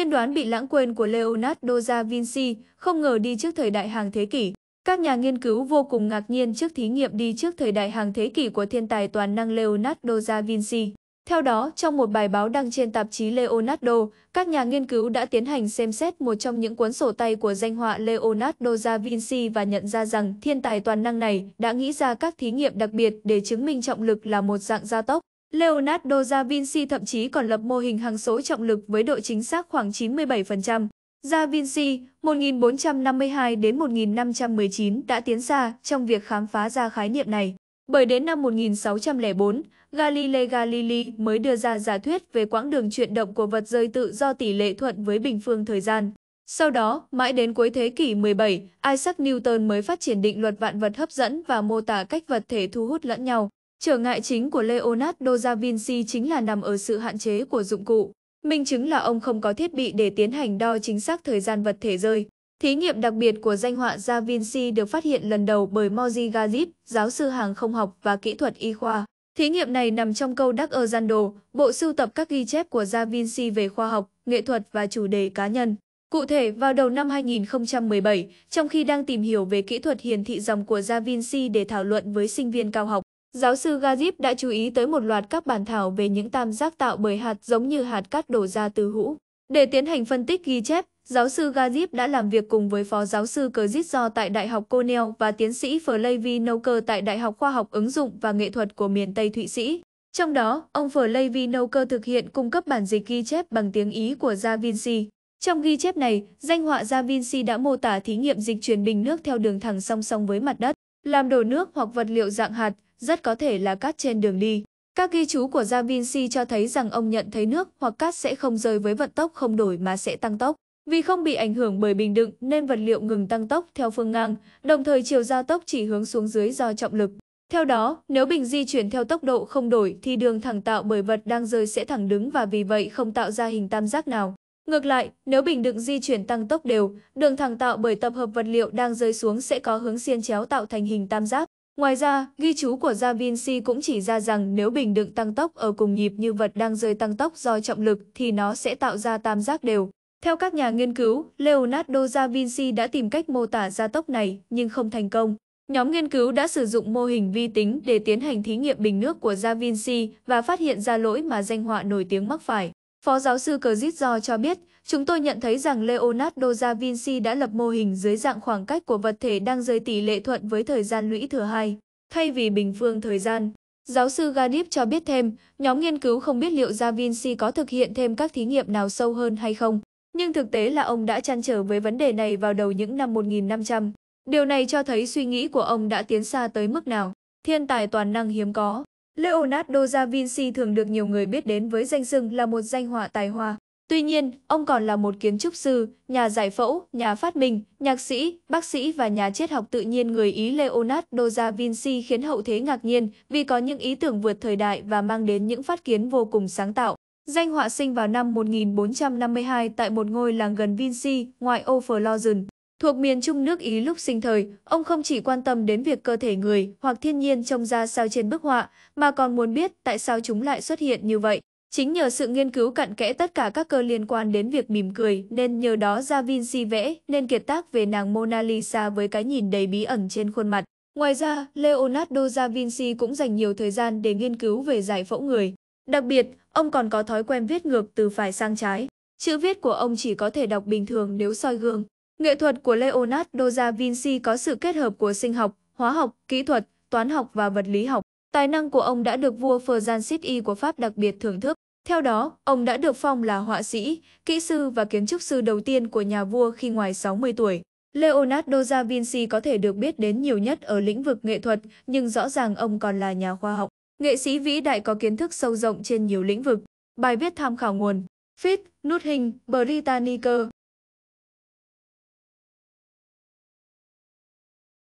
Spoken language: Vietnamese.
Tiên đoán bị lãng quên của Leonardo da Vinci không ngờ đi trước thời đại hàng thế kỷ. Các nhà nghiên cứu vô cùng ngạc nhiên trước thí nghiệm đi trước thời đại hàng thế kỷ của thiên tài toàn năng Leonardo da Vinci. Theo đó, trong một bài báo đăng trên tạp chí Leonardo, các nhà nghiên cứu đã tiến hành xem xét một trong những cuốn sổ tay của danh họa Leonardo da Vinci và nhận ra rằng thiên tài toàn năng này đã nghĩ ra các thí nghiệm đặc biệt để chứng minh trọng lực là một dạng gia tốc. Leonardo da Vinci thậm chí còn lập mô hình hàng số trọng lực với độ chính xác khoảng 97%. Da Vinci 1452 đến 1519 đã tiến xa trong việc khám phá ra khái niệm này. Bởi đến năm 1604, Galilei Galilei mới đưa ra giả thuyết về quãng đường chuyển động của vật rơi tự do tỷ lệ thuận với bình phương thời gian. Sau đó, mãi đến cuối thế kỷ 17, Isaac Newton mới phát triển định luật vạn vật hấp dẫn và mô tả cách vật thể thu hút lẫn nhau. Trở ngại chính của Leonardo da Vinci chính là nằm ở sự hạn chế của dụng cụ. Minh chứng là ông không có thiết bị để tiến hành đo chính xác thời gian vật thể rơi. Thí nghiệm đặc biệt của danh họa da Vinci được phát hiện lần đầu bởi Mozi Galip, giáo sư hàng không học và kỹ thuật y khoa. Thí nghiệm này nằm trong câu Đắc Erzando, bộ sưu tập các ghi chép của da Vinci về khoa học, nghệ thuật và chủ đề cá nhân. Cụ thể, vào đầu năm 2017, trong khi đang tìm hiểu về kỹ thuật hiển thị dòng của da Vinci để thảo luận với sinh viên cao học, Giáo sư Gazip đã chú ý tới một loạt các bản thảo về những tam giác tạo bởi hạt giống như hạt cát đổ ra từ hũ. Để tiến hành phân tích ghi chép, giáo sư Gazip đã làm việc cùng với phó giáo sư Krzit tại Đại học Cornell và tiến sĩ Flavie Nauker tại Đại học Khoa học ứng dụng và nghệ thuật của miền Tây Thụy Sĩ. Trong đó, ông Flavie Nauker thực hiện cung cấp bản dịch ghi chép bằng tiếng Ý của Da Vinci. Trong ghi chép này, danh họa Da Vinci đã mô tả thí nghiệm dịch chuyển bình nước theo đường thẳng song song với mặt đất, làm đổ nước hoặc vật liệu dạng hạt, rất có thể là cát trên đường đi. Các ghi chú của Gia Vinci cho thấy rằng ông nhận thấy nước hoặc cát sẽ không rơi với vận tốc không đổi mà sẽ tăng tốc. Vì không bị ảnh hưởng bởi bình đựng nên vật liệu ngừng tăng tốc theo phương ngang, đồng thời chiều gia tốc chỉ hướng xuống dưới do trọng lực. Theo đó, nếu bình di chuyển theo tốc độ không đổi thì đường thẳng tạo bởi vật đang rơi sẽ thẳng đứng và vì vậy không tạo ra hình tam giác nào. Ngược lại, nếu bình đựng di chuyển tăng tốc đều, đường thẳng tạo bởi tập hợp vật liệu đang rơi xuống sẽ có hướng xiên chéo tạo thành hình tam giác. Ngoài ra, ghi chú của da Vinci cũng chỉ ra rằng nếu bình đựng tăng tốc ở cùng nhịp như vật đang rơi tăng tốc do trọng lực thì nó sẽ tạo ra tam giác đều. Theo các nhà nghiên cứu, Leonardo da Vinci đã tìm cách mô tả gia tốc này nhưng không thành công. Nhóm nghiên cứu đã sử dụng mô hình vi tính để tiến hành thí nghiệm bình nước của da Vinci và phát hiện ra lỗi mà danh họa nổi tiếng mắc phải. Phó giáo sư Crizzo cho biết, chúng tôi nhận thấy rằng Leonardo da Vinci đã lập mô hình dưới dạng khoảng cách của vật thể đang rơi tỷ lệ thuận với thời gian lũy thừa hai, thay vì bình phương thời gian. Giáo sư Gadip cho biết thêm, nhóm nghiên cứu không biết liệu da Vinci có thực hiện thêm các thí nghiệm nào sâu hơn hay không, nhưng thực tế là ông đã chăn trở với vấn đề này vào đầu những năm 1500. Điều này cho thấy suy nghĩ của ông đã tiến xa tới mức nào, thiên tài toàn năng hiếm có. Leonardo da Vinci thường được nhiều người biết đến với danh xưng là một danh họa tài hoa. Tuy nhiên, ông còn là một kiến trúc sư, nhà giải phẫu, nhà phát minh, nhạc sĩ, bác sĩ và nhà triết học tự nhiên người Ý Leonardo da Vinci khiến hậu thế ngạc nhiên vì có những ý tưởng vượt thời đại và mang đến những phát kiến vô cùng sáng tạo. Danh họa sinh vào năm 1452 tại một ngôi làng gần Vinci, ngoại ô Florence. Thuộc miền Trung nước Ý lúc sinh thời, ông không chỉ quan tâm đến việc cơ thể người hoặc thiên nhiên trông ra sao trên bức họa, mà còn muốn biết tại sao chúng lại xuất hiện như vậy. Chính nhờ sự nghiên cứu cặn kẽ tất cả các cơ liên quan đến việc mỉm cười nên nhờ đó Da Vinci vẽ nên kiệt tác về nàng Mona Lisa với cái nhìn đầy bí ẩn trên khuôn mặt. Ngoài ra, Leonardo da Vinci cũng dành nhiều thời gian để nghiên cứu về giải phẫu người. Đặc biệt, ông còn có thói quen viết ngược từ phải sang trái. Chữ viết của ông chỉ có thể đọc bình thường nếu soi gương. Nghệ thuật của Leonardo da Vinci có sự kết hợp của sinh học, hóa học, kỹ thuật, toán học và vật lý học. Tài năng của ông đã được vua Francis I của Pháp đặc biệt thưởng thức. Theo đó, ông đã được phong là họa sĩ, kỹ sư và kiến trúc sư đầu tiên của nhà vua khi ngoài 60 tuổi. Leonardo da Vinci có thể được biết đến nhiều nhất ở lĩnh vực nghệ thuật, nhưng rõ ràng ông còn là nhà khoa học. Nghệ sĩ vĩ đại có kiến thức sâu rộng trên nhiều lĩnh vực. Bài viết tham khảo nguồn Fit, Nút Hình, Britannica